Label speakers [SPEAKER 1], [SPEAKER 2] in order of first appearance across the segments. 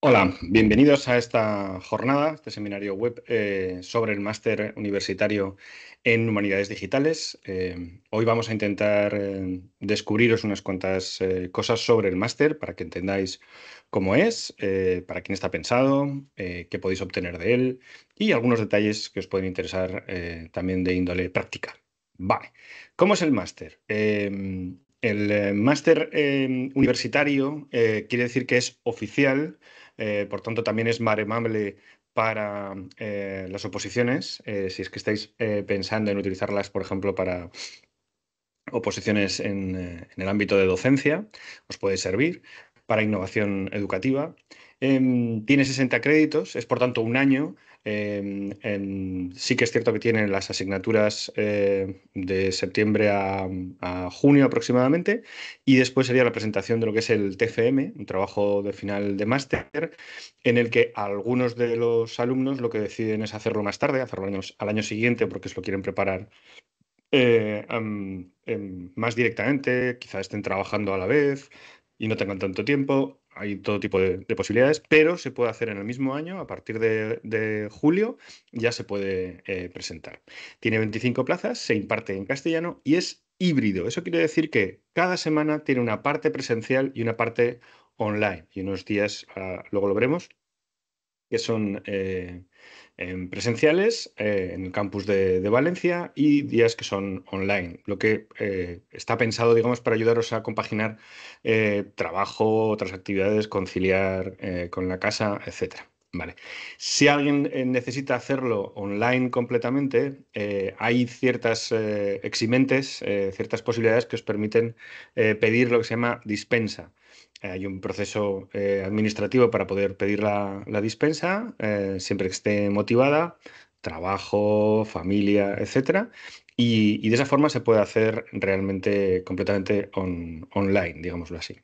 [SPEAKER 1] Hola, bienvenidos a esta jornada, este seminario web eh, sobre el máster universitario en humanidades digitales. Eh, hoy vamos a intentar eh, descubriros unas cuantas cosas sobre el máster para que entendáis cómo es, para quién está pensado, qué podéis obtener de él y algunos detalles que os pueden interesar también de índole práctica. Vale, ¿cómo es el máster? el máster universitario quiere decir que es oficial eh, por tanto también es maremable para eh, las oposiciones, eh, si es que estáis pensando en utilizarlas, por ejemplo, para oposiciones en, el ámbito de docencia, os puede servir para innovación educativa. Em, tiene 60 créditos, es por tanto un año sí que es cierto que tienen las asignaturas eh, de septiembre a, junio aproximadamente y después sería la presentación de lo que es el TFM, un trabajo de final de máster, en el que algunos de los alumnos lo que deciden es hacerlo más tarde, hacerlo al año, siguiente porque se lo quieren preparar eh, em, em, más directamente, quizás estén trabajando a la vez y no tengan tanto tiempo hay todo tipo de, posibilidades, pero se puede hacer en el mismo año, a partir de, julio ya se puede eh, presentar. Tiene 25 plazas, se imparte en castellano y es híbrido. Eso quiere decir que cada semana tiene una parte presencial y una parte online. Y unos días, ah, luego lo veremos, que son eh, presenciales eh, en el campus de, Valencia y días que son online, lo que eh, está pensado, digamos, para ayudaros a compaginar trabajo, otras actividades, conciliar con la casa, etc. Vale. Si alguien necesita hacerlo online completamente, hay ciertas eximentes, ciertas posibilidades que os permiten pedir lo que se llama dispensa hay un proceso eh, administrativo para poder pedir la, dispensa, eh, siempre que esté motivada, trabajo, familia, etcétera, y, de esa forma se puede hacer realmente completamente online, digámoslo así.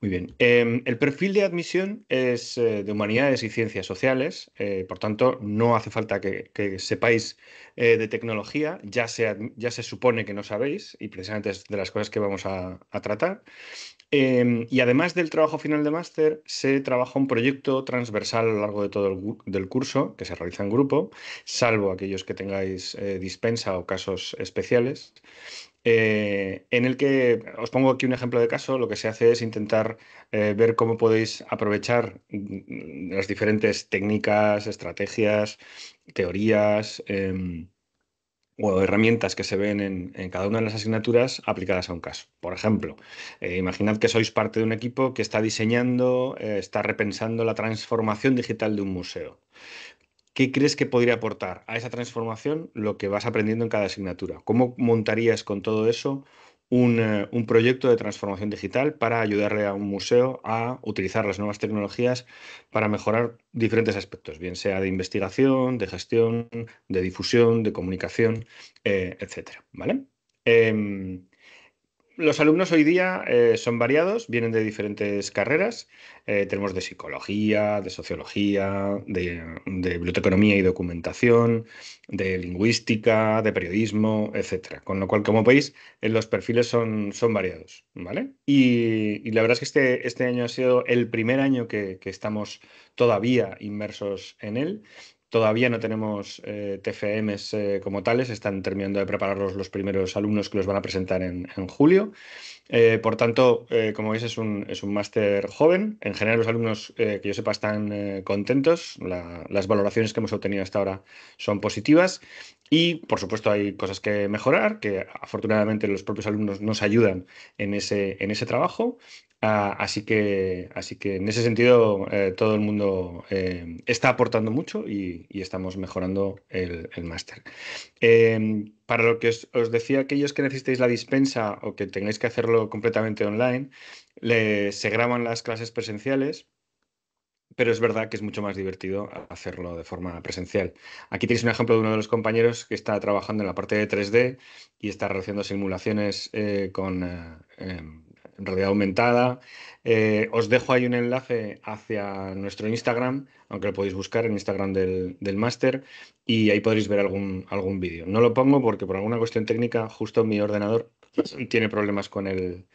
[SPEAKER 1] Muy bien. Em, el perfil de admisión es eh, de humanidades y ciencias sociales, eh, por tanto, no hace falta que, sepáis eh, de tecnología, ya se, ya se supone que no sabéis y precisamente es de las cosas que vamos a, tratar. Em, y además del trabajo final de máster, se trabaja un proyecto transversal a lo largo de todo el curso, que se realiza en grupo, salvo aquellos que tengáis dispensa o casos especiales, eh, en el que os pongo aquí un ejemplo de caso, lo que se hace es intentar eh, ver cómo podéis aprovechar mm, las diferentes técnicas, estrategias, teorías em, o herramientas que se ven en, en, cada una de las asignaturas aplicadas a un caso. Por ejemplo, eh, imaginad que sois parte de un equipo que está diseñando, está repensando la transformación digital de un museo. ¿Qué crees que podría aportar a esa transformación lo que vas aprendiendo en cada asignatura? ¿Cómo montarías con todo eso eh, un, proyecto de transformación digital para ayudarle a un museo a utilizar las nuevas tecnologías para mejorar diferentes aspectos, bien sea de investigación, de gestión, de difusión, de comunicación, eh, etcétera? ¿Vale? Em, los alumnos hoy día eh, son variados, vienen de diferentes carreras. Eh, tenemos de psicología, de sociología, de, biblioteconomía y documentación, de lingüística, de periodismo, etc. Con lo cual, como veis, eh, los perfiles son, son variados, ¿vale? Y, la verdad es que este, este año ha sido el primer año que estamos todavía inmersos en él Todavía no tenemos TFM eh, TFMs eh, como tales, están terminando de prepararlos los primeros alumnos que los van a presentar en, julio. Eh, por tanto, como veis, es un, máster joven. En general, los alumnos que yo sepa están contentos. las valoraciones que hemos obtenido hasta ahora son positivas. Y, por supuesto, hay cosas que mejorar, que afortunadamente los propios alumnos nos ayudan en ese, en ese trabajo. Ah, así, que, así que en ese sentido eh, todo el mundo eh, está aportando mucho y, estamos mejorando el, máster. Em, para lo que os, decía, aquellos que necesitéis la dispensa o que tengáis que hacerlo completamente online, se graban las clases presenciales. Pero es verdad que es mucho más divertido hacerlo de forma presencial. Aquí tenéis un ejemplo de uno de los compañeros que está trabajando en la parte de 3D y está realizando simulaciones eh, con em, realidad aumentada. Eh, os dejo ahí un enlace hacia nuestro Instagram, aunque lo podéis buscar en Instagram del, del máster, y ahí podréis ver algún, algún vídeo. No lo pongo porque por alguna cuestión técnica, justo mi ordenador tiene problemas con el,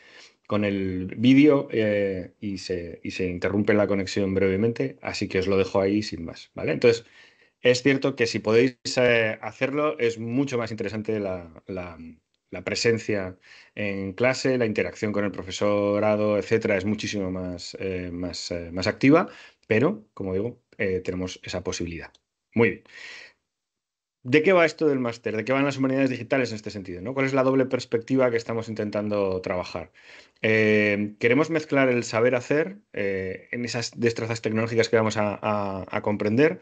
[SPEAKER 1] con el vídeo eh, y, se, y se interrumpe la conexión brevemente, así que os lo dejo ahí sin más, ¿vale? Entonces, es cierto que si podéis eh, hacerlo es mucho más interesante la, la, la presencia en clase, la interacción con el profesorado, etcétera, es muchísimo más, eh, eh, más, activa, pero, como digo, eh, tenemos esa posibilidad. Muy bien. ¿De qué va esto del máster? ¿De qué van las humanidades digitales en este sentido? ¿no? ¿Cuál es la doble perspectiva que estamos intentando trabajar? queremos mezclar el saber hacer en esas destrezas tecnológicas que vamos a, comprender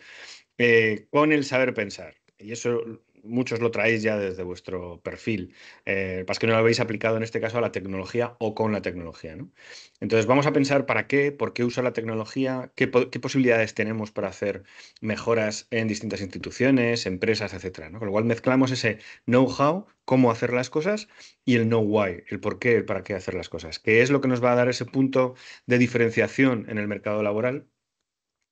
[SPEAKER 1] con el saber pensar. Y eso muchos lo traéis ya desde vuestro perfil. Eh, que no lo habéis aplicado en este caso a la tecnología o con la tecnología. Entonces, vamos a pensar para qué, por qué usa la tecnología, qué, posibilidades tenemos para hacer mejoras en distintas instituciones, empresas, etcétera. Con lo cual, mezclamos ese know-how, cómo hacer las cosas, y el know-why, el por qué, el para qué hacer las cosas, que es lo que nos va a dar ese punto de diferenciación en el mercado laboral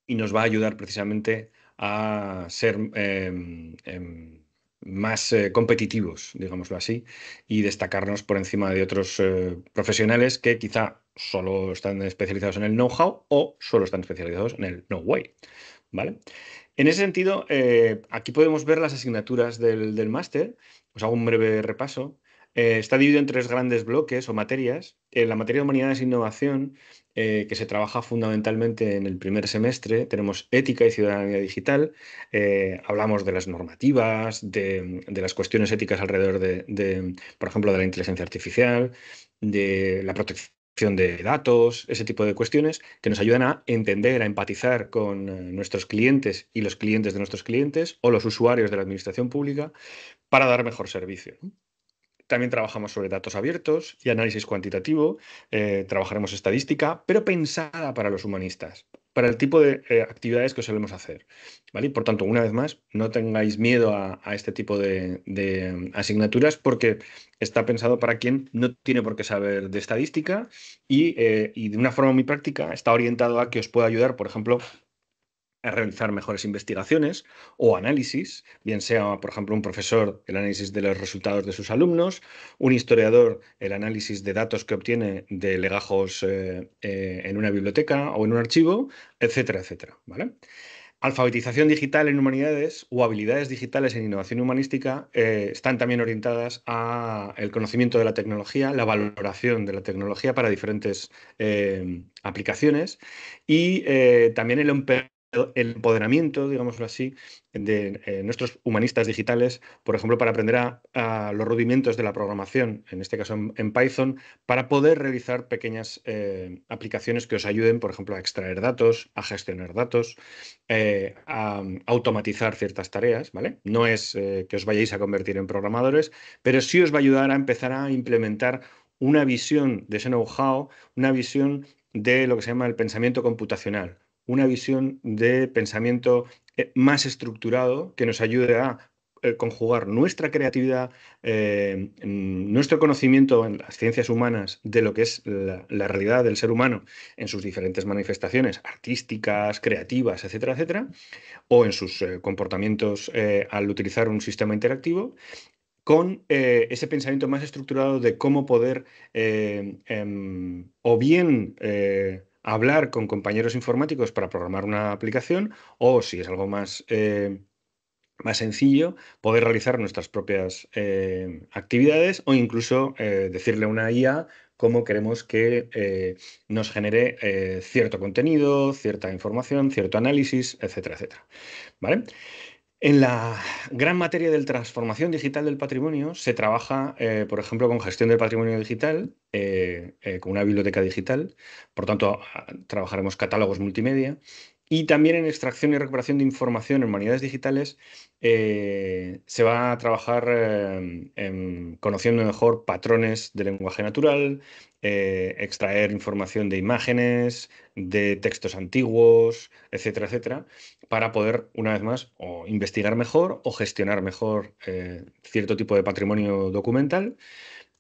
[SPEAKER 1] y nos va a ayudar precisamente a ser em, em, más eh, competitivos, digámoslo así, y destacarnos por encima de otros eh, profesionales que quizá solo están especializados en el know-how o solo están especializados en el know way ¿vale? En ese sentido, eh, aquí podemos ver las asignaturas del, del máster. Os hago un breve repaso. Eh, está dividido en tres grandes bloques o materias. En la materia de humanidades e innovación, eh, que se trabaja fundamentalmente en el primer semestre, tenemos ética y ciudadanía digital. Eh, hablamos de las normativas, de, las cuestiones éticas alrededor de, por ejemplo, de la inteligencia artificial, de la protección de datos, ese tipo de cuestiones que nos ayudan a entender, a empatizar con nuestros clientes y los clientes de nuestros clientes o los usuarios de la administración pública para dar mejor servicio. También trabajamos sobre datos abiertos y análisis cuantitativo, eh, trabajaremos estadística, pero pensada para los humanistas, para el tipo de eh, actividades que solemos hacer. ¿vale? por tanto, una vez más, no tengáis miedo a, este tipo de, mm, asignaturas porque está pensado para quien no tiene por qué saber de estadística y, eh, y de una forma muy práctica está orientado a que os pueda ayudar, por ejemplo, a realizar mejores investigaciones o análisis, bien sea, por ejemplo, un profesor el análisis de los resultados de sus alumnos, un historiador el análisis de datos que obtiene de legajos eh, eh, en una biblioteca o en un archivo, etcétera, etcétera. ¿vale? Alfabetización digital en humanidades o habilidades digitales en innovación humanística eh, están también orientadas a el conocimiento de la tecnología, la valoración de la tecnología para diferentes aplicaciones y también el el empoderamiento, digámoslo así, de eh, nuestros humanistas digitales, por ejemplo, para aprender a, los rudimentos de la programación, en este caso en, Python, para poder realizar pequeñas eh, aplicaciones que os ayuden, por ejemplo, a extraer datos, a gestionar datos, eh, a, automatizar ciertas tareas, ¿vale? No es que os vayáis a convertir en programadores, pero sí os va a ayudar a empezar a implementar una visión de ese know-how, una visión de lo que se llama el pensamiento computacional, una visión de pensamiento eh, más estructurado que nos ayude a eh, conjugar nuestra creatividad, eh, nuestro conocimiento en las ciencias humanas de lo que es la, realidad del ser humano en sus diferentes manifestaciones artísticas, creativas, etcétera, etcétera, o en sus comportamientos al utilizar un sistema interactivo, con ese pensamiento más estructurado de cómo poder em, o bien hablar con compañeros informáticos para programar una aplicación o, si es algo más, eh, más sencillo, poder realizar nuestras propias eh, actividades o incluso eh, decirle a una IA cómo queremos que nos genere cierto contenido, cierta información, cierto análisis, etcétera, etcétera. ¿Vale? En la gran materia de transformación digital del patrimonio se trabaja, eh, por ejemplo, con gestión del patrimonio digital, eh, eh, con una biblioteca digital, por tanto, ah, trabajaremos catálogos multimedia, y también en extracción y recuperación de información en humanidades digitales se va a trabajar en, conociendo mejor patrones de lenguaje natural, extraer información de imágenes, de textos antiguos, etcétera, etcétera, para poder, una vez más, o investigar mejor o gestionar mejor eh, cierto tipo de patrimonio documental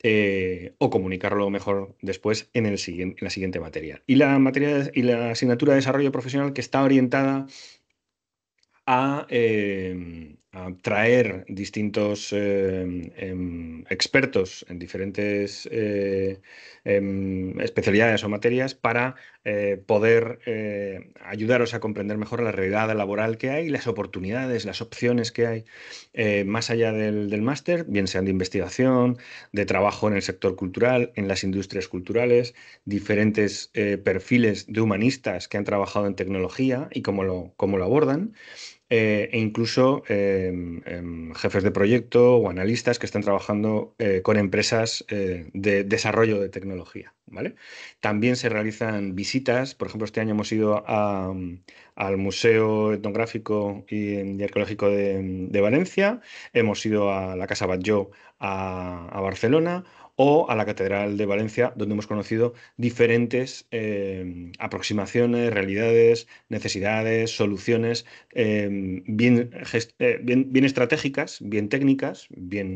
[SPEAKER 1] eh, o comunicarlo mejor después en, el la siguiente materia. Y la, materia y la asignatura de desarrollo profesional que está orientada a, eh, traer distintos em, em, expertos en diferentes eh, em, especialidades o materias para eh, poder eh, ayudaros a comprender mejor la realidad laboral que hay, las oportunidades, las opciones que hay más allá del, máster, bien sean de investigación, de trabajo en el sector cultural, en las industrias culturales, diferentes perfiles de humanistas que han trabajado en tecnología y lo, cómo lo abordan. Eh, e incluso em, em, jefes de proyecto o analistas que están trabajando eh, con empresas eh, de desarrollo de tecnología. ¿vale? También se realizan visitas, por ejemplo, este año hemos ido al Museo Etnográfico y, Arqueológico de, Valencia, hemos ido a la Casa Batlló a Barcelona o a la Catedral de Valencia, donde hemos conocido diferentes eh, aproximaciones, realidades, necesidades, soluciones eh, eh, bien, estratégicas, bien técnicas, bien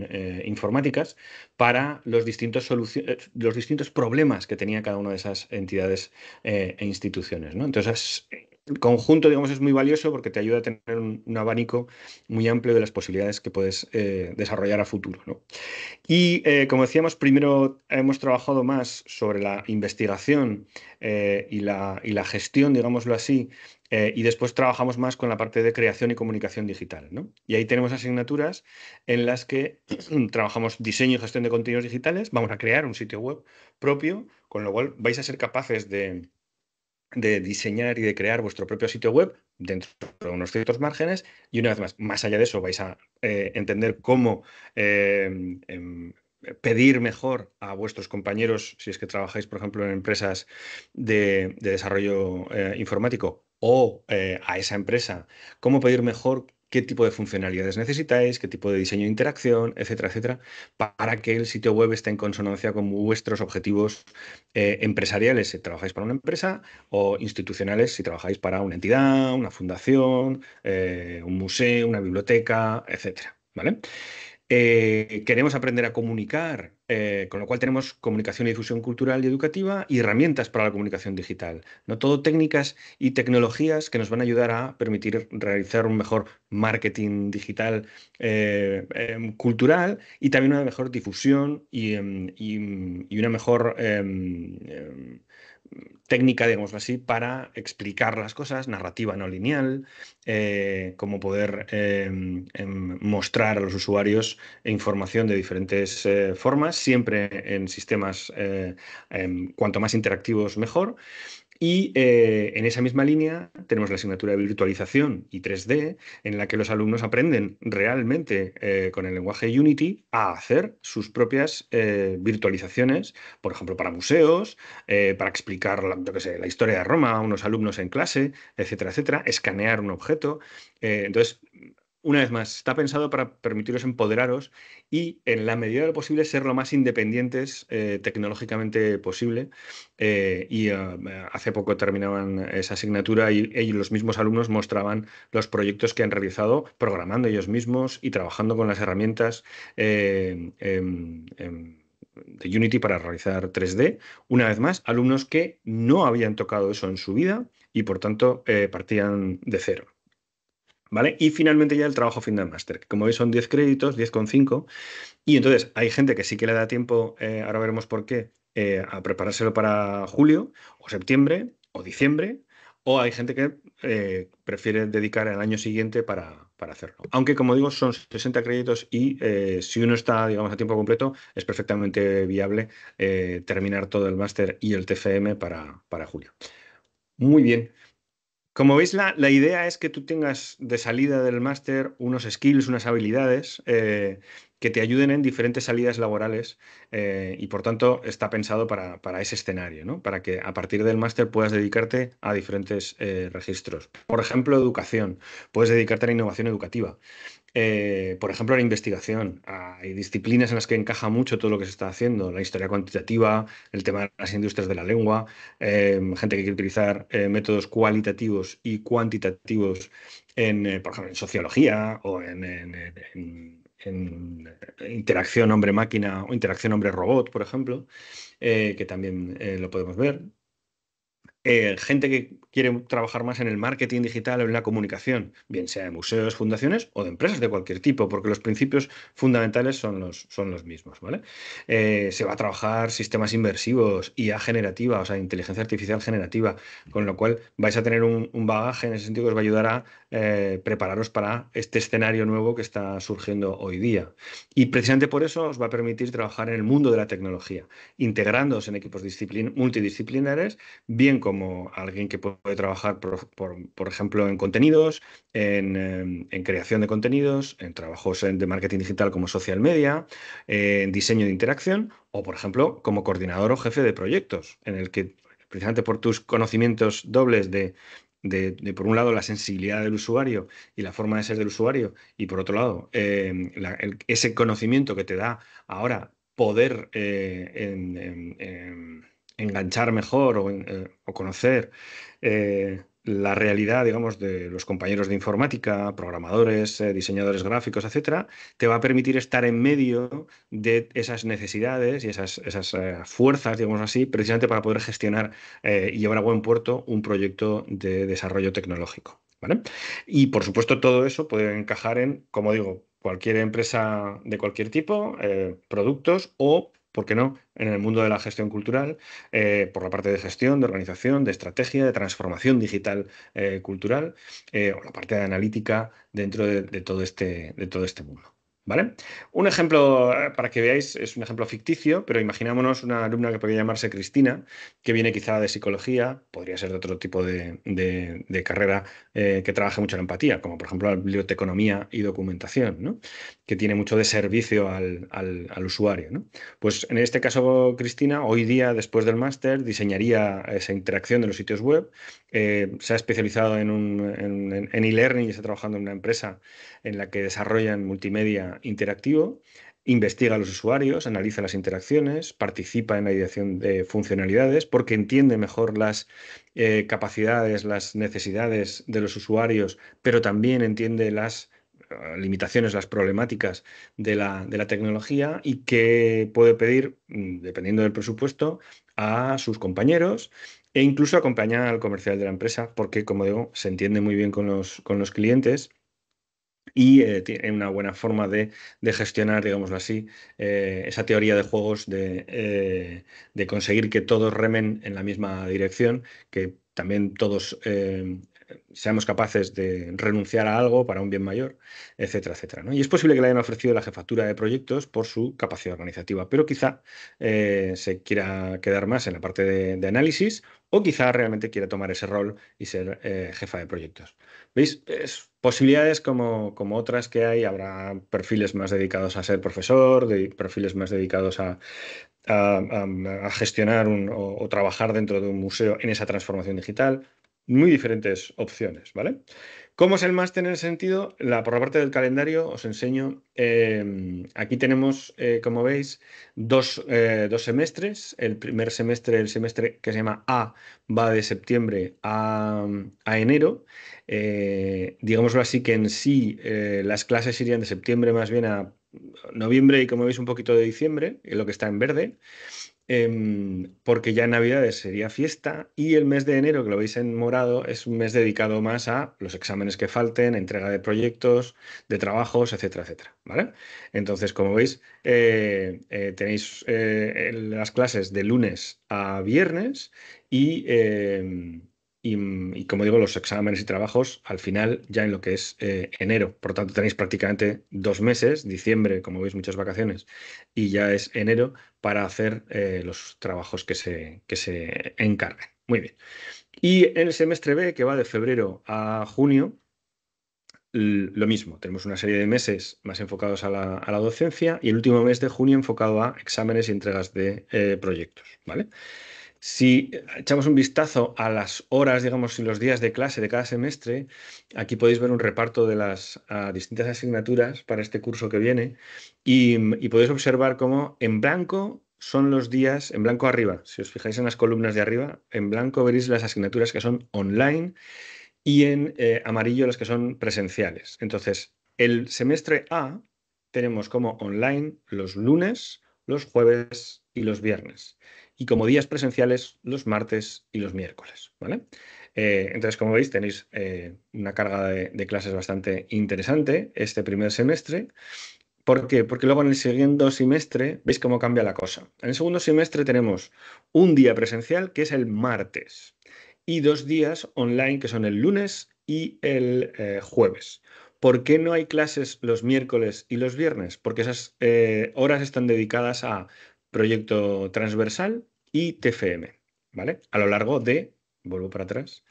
[SPEAKER 1] informáticas, para los distintos, problemas que tenía cada una de esas entidades e instituciones. ¿no? Entonces, el conjunto, digamos, es muy valioso porque te ayuda a tener un, abanico muy amplio de las posibilidades que puedes eh, desarrollar a futuro. Y, eh, como decíamos, primero hemos trabajado más sobre la investigación eh, y, la, gestión, digámoslo así, y después trabajamos más con la parte de creación y comunicación digital. Y ahí tenemos asignaturas en las que trabajamos diseño y gestión de contenidos digitales. Vamos a crear un sitio web propio, con lo cual vais a ser capaces de de diseñar y de crear vuestro propio sitio web dentro de unos ciertos márgenes y una vez más, más allá de eso, vais a eh, entender cómo em, em, pedir mejor a vuestros compañeros, si es que trabajáis, por ejemplo, en empresas de, de desarrollo eh, informático o eh, a esa empresa, cómo pedir mejor qué tipo de funcionalidades necesitáis, qué tipo de diseño de interacción, etcétera, etcétera, para que el sitio web esté en consonancia con vuestros objetivos eh, empresariales si trabajáis para una empresa o institucionales si trabajáis para una entidad, una fundación, eh, un museo, una biblioteca, etcétera. ¿Vale? Eh, queremos aprender a comunicar, eh, con lo cual tenemos comunicación y difusión cultural y educativa y herramientas para la comunicación digital. No todo técnicas y tecnologías que nos van a ayudar a permitir realizar un mejor marketing digital eh, em, cultural y también una mejor difusión y, em, y una mejor em, técnica, digamos así, para explicar las cosas, narrativa no lineal, eh, cómo como poder em, em, mostrar a los usuarios información de diferentes eh, formas, siempre en sistemas eh, em, cuanto más interactivos mejor. Y eh, en esa misma línea tenemos la asignatura de virtualización y 3D, en la que los alumnos aprenden realmente eh, con el lenguaje Unity a hacer sus propias eh, virtualizaciones, por ejemplo, para museos, para explicar la, la historia de Roma a unos alumnos en clase, etcétera, etcétera, escanear un objeto. entonces, una vez más, está pensado para permitiros empoderaros y, en la medida de lo posible, ser lo más independientes eh, tecnológicamente posible. Eh, y ah, hace poco terminaban esa asignatura y, ellos los mismos alumnos mostraban los proyectos que han realizado programando ellos mismos y trabajando con las herramientas. Em, em, em, de Unity para realizar 3D. Una vez más, alumnos que no habían tocado eso en su vida y por tanto eh, partían de cero. Y finalmente ya el trabajo final del máster, que como veis son 10 créditos, 10,5. Y entonces hay gente que sí que le da tiempo, eh, ahora veremos por qué, eh, a preparárselo para julio o septiembre o diciembre. O hay gente que eh, prefiere dedicar el año siguiente para, hacerlo. Aunque, como digo, son 60 créditos y si uno está, digamos, a tiempo completo, es perfectamente viable terminar todo el máster y el TFM para, para julio. Muy bien. Como veis, la, idea es que tú tengas de salida del máster unos skills, unas habilidades eh, que te ayuden en diferentes salidas laborales eh, y por tanto está pensado para, ese escenario, ¿no? para que a partir del máster puedas dedicarte a diferentes eh, registros. Por ejemplo, educación. Puedes dedicarte a la innovación educativa. Eh, por ejemplo, la investigación. Hay disciplinas en las que encaja mucho todo lo que se está haciendo, la historia cuantitativa, el tema de las industrias de la lengua, em, gente que quiere utilizar eh, métodos cualitativos y cuantitativos en, eh, por ejemplo, en sociología o en, interacción hombre-máquina o interacción hombre-robot, por ejemplo, que también lo podemos ver. Eh, gente que quiere trabajar más en el marketing digital o en la comunicación, bien sea de museos, fundaciones o de empresas de cualquier tipo, porque los principios fundamentales son los, son los mismos, ¿vale? Eh, se va a trabajar sistemas inversivos, IA generativa, o sea, inteligencia artificial generativa, con lo cual vais a tener un, bagaje en ese sentido que os va a ayudar a eh, prepararos para este escenario nuevo que está surgiendo hoy día. Y precisamente por eso os va a permitir trabajar en el mundo de la tecnología, integrándoos en equipos multidisciplinares, bien con como alguien que puede trabajar, por, ejemplo, en contenidos, em, en, creación de contenidos, en trabajos eh, de marketing digital como social media, eh, en diseño de interacción o, por ejemplo, como coordinador o jefe de proyectos, en el que precisamente por tus conocimientos dobles de, por un lado la sensibilidad del usuario y la forma de ser del usuario y por otro lado em, ese conocimiento que te da ahora poder eh, en em, enganchar mejor o, eh, conocer eh, la realidad, digamos, de los compañeros de informática, programadores, eh, diseñadores gráficos, etcétera, te va a permitir estar en medio de esas necesidades y esas, esas fuerzas, digamos así, precisamente para poder gestionar y llevar a buen puerto un proyecto de desarrollo tecnológico. ¿vale? Y por supuesto, todo eso puede encajar en, como digo, cualquier empresa de cualquier tipo, productos o ¿por qué no?, en el mundo de la gestión cultural, eh, por la parte de gestión, de organización, de estrategia, de transformación digital eh, cultural, eh, o la parte de analítica dentro de, todo este, de todo este mundo. ¿Vale? Un ejemplo, eh, para que veáis, es un ejemplo ficticio, pero imaginémonos una alumna que podría llamarse Cristina, que viene quizá de psicología, podría ser de otro tipo de, carrera eh, que trabaje mucho en empatía, como por ejemplo la biblioteconomía y documentación, ¿no? que tiene mucho de servicio al, usuario. Pues en este caso, Cristina, hoy día, después del máster, diseñaría esa interacción de los sitios web, eh, se ha especializado en e-learning en, y está trabajando en una empresa en la que desarrollan multimedia interactivo, investiga a los usuarios, analiza las interacciones, participa en la ideación de funcionalidades porque entiende mejor las eh, capacidades, las necesidades de los usuarios, pero también entiende las eh, limitaciones, las problemáticas de la, tecnología y que puede pedir, mm, dependiendo del presupuesto, a sus compañeros e incluso acompañar al comercial de la empresa porque, como digo, se entiende muy bien con los clientes y eh, tiene una buena forma de, de gestionar, digámoslo así, eh, esa teoría de juegos de, eh, de, conseguir que todos remen en la misma dirección, que también todos seamos capaces de renunciar a algo para un bien mayor, etcétera, etcétera. Y es posible que le hayan ofrecido la jefatura de proyectos por su capacidad organizativa, pero quizá eh, se quiera quedar más en la parte de, análisis o quizá realmente quiera tomar ese rol y ser eh, jefa de proyectos. ¿Veis? posibilidades como, otras que hay, habrá perfiles más dedicados a ser profesor, de, perfiles más dedicados a, gestionar o, trabajar dentro de un museo en esa transformación digital muy diferentes opciones, ¿vale? ¿Cómo es el máster en el sentido? La, por la parte del calendario os enseño, em, aquí tenemos, eh, como veis, eh, dos, semestres. El primer semestre, el semestre que se llama A, va de septiembre a, a enero. Eh, digámoslo así que en sí las clases irían de septiembre más bien a noviembre y como veis un poquito de diciembre, lo que está en verde. Em, porque ya en Navidades sería fiesta y el mes de enero, que lo veis en morado, es un mes dedicado más a los exámenes que falten, entrega de proyectos, de trabajos, etcétera, etcétera. ¿vale? Entonces, como veis, eh, eh, tenéis eh, las clases de lunes a viernes y em, y, como digo, los exámenes y trabajos al final ya en lo que es eh, enero. Por tanto, tenéis prácticamente dos meses, diciembre, como veis, muchas vacaciones, y ya es enero para hacer eh, los trabajos que se, que se encarguen. Muy bien. Y en el semestre B, que va de febrero a junio, lo mismo, tenemos una serie de meses más enfocados a la, docencia y el último mes de junio enfocado a exámenes y entregas de eh, proyectos, ¿vale? Si eh, echamos un vistazo a las horas, digamos, y los días de clase de cada semestre, aquí podéis ver un reparto de las ah, distintas asignaturas para este curso que viene mm, y, podéis observar cómo en blanco son los días en blanco arriba. Si os fijáis en las columnas de arriba, en blanco veréis las asignaturas que son online y en eh, amarillo las que son presenciales. Entonces, el semestre A tenemos como online los lunes, los jueves y los viernes y como días presenciales los martes y los miércoles. ¿vale? Eh, entonces, como veis, tenéis eh, una carga de, clases bastante interesante este primer semestre. ¿Por qué? Porque luego en el segundo semestre veis cómo cambia la cosa. En el segundo semestre tenemos un día presencial, que es el martes, y dos días online, que son el lunes y el eh, jueves. ¿Por qué no hay clases los miércoles y los viernes? Porque esas horas están dedicadas a proyecto transversal y TFM, ¿vale? A lo largo de, vuelvo para atrás,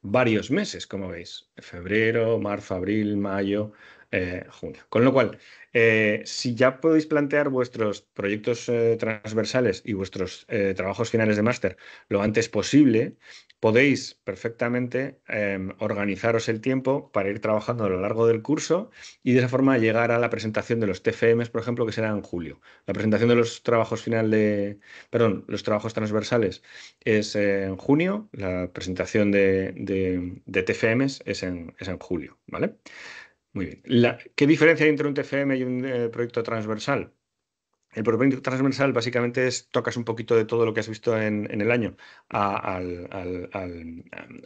[SPEAKER 1] varios meses, como veis, febrero, marzo, abril, mayo, eh, Con lo cual, eh, si ya podéis plantear vuestros proyectos eh, transversales y vuestros trabajos finales de máster lo antes posible, podéis perfectamente em, organizaros el tiempo para ir trabajando a lo largo del curso y de esa forma llegar a la presentación de los TFMs, por ejemplo, que será en julio. La presentación de los trabajos final de, perdón, los trabajos transversales es en junio, la presentación de, de, TFMs es en, es en julio, ¿vale? Muy bien. ¿Qué diferencia hay entre un TFM y un eh, proyecto transversal? el propósito transversal básicamente es tocas un poquito de todo lo que has visto en, el año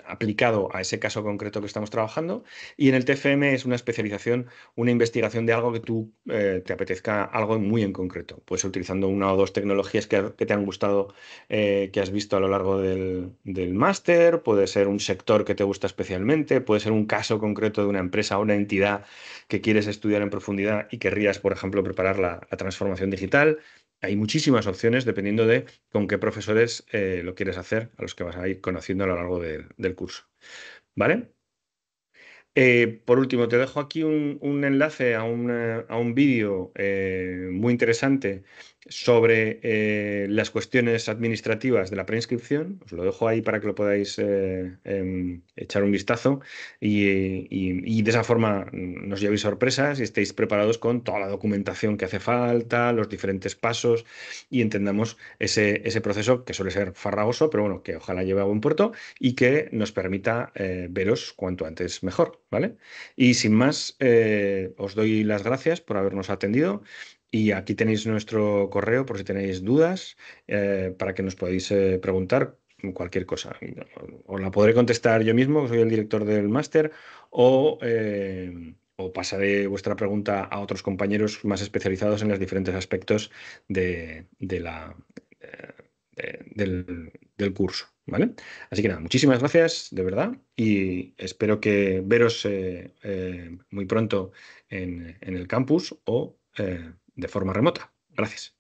[SPEAKER 1] aplicado a ese caso concreto que estamos trabajando y en el TFM es una especialización, una investigación de algo que tú eh, te apetezca algo muy en concreto, pues utilizando una o dos tecnologías que, te han gustado, eh, que has visto a lo largo del, máster, puede ser un sector que te gusta especialmente, puede ser un caso concreto de una empresa o una entidad que quieres estudiar en profundidad y querrías, por ejemplo, preparar la transformación digital hay muchísimas opciones dependiendo de con qué profesores eh, lo quieres hacer, a los que vas a ir conociendo a lo largo del curso. ¿Vale? Eh, por último, te dejo aquí un, enlace a, un vídeo eh, muy interesante sobre eh, las cuestiones administrativas de la preinscripción. Os lo dejo ahí para que lo podáis em, echar un vistazo y, de esa forma nos llevéis sorpresas y estéis preparados con toda la documentación que hace falta, los diferentes pasos y entendamos ese proceso que suele ser farragoso, pero bueno, que ojalá lleve a buen puerto y que nos permita veros cuanto antes mejor. ¿vale? Y sin más, eh, os doy las gracias por habernos atendido. Y aquí tenéis nuestro correo por si tenéis dudas, eh, para que nos podáis eh, preguntar cualquier cosa. Os la podré contestar yo mismo, que soy el director del máster, o, pasaré vuestra pregunta a otros compañeros más especializados en los diferentes aspectos de, la, del curso. Así que nada, muchísimas gracias, de verdad, y espero que veros eh, eh, muy pronto en, el campus o eh, de forma remota. Gracias.